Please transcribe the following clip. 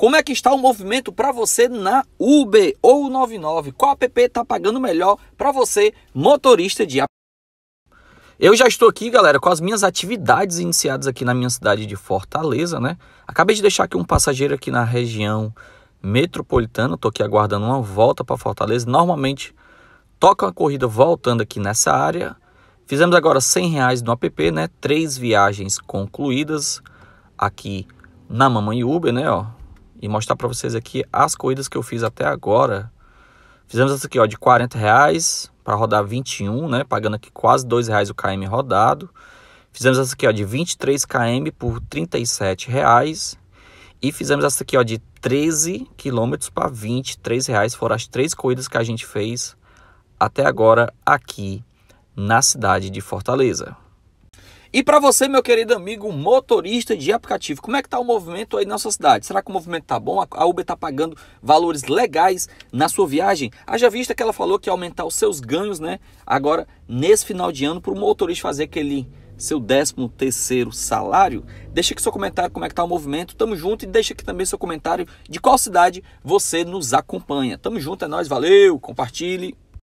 Como é que está o movimento para você na Uber ou 99? Qual app está pagando melhor para você, motorista de app? Eu já estou aqui, galera, com as minhas atividades iniciadas aqui na minha cidade de Fortaleza, né? Acabei de deixar aqui um passageiro aqui na região metropolitana, estou aqui aguardando uma volta para Fortaleza. Normalmente toca a corrida voltando aqui nessa área. Fizemos agora 100 reais no app, né? Três viagens concluídas aqui na Mamãe Uber, né? Ó, e mostrar para vocês aqui as corridas que eu fiz até agora. Fizemos essa aqui, ó, de 40 reais para rodar 21, né? Pagando aqui quase 2 reais o KM rodado. Fizemos essa aqui, ó, de 23 km por 37 reais. E fizemos essa aqui, ó, de 13 quilômetros para 23 reais. Foram as três corridas que a gente fez até agora aqui na cidade de Fortaleza. E para você, meu querido amigo motorista de aplicativo, como é que está o movimento aí na sua cidade? Será que o movimento está bom? A Uber está pagando valores legais na sua viagem? Haja vista que ela falou que ia aumentar os seus ganhos, né? Agora, nesse final de ano, para o motorista fazer aquele seu 13 terceiro salário? Deixa aqui seu comentário como é que está o movimento, tamo junto e deixa aqui também seu comentário de qual cidade você nos acompanha. Tamo junto, é nóis, valeu, compartilhe.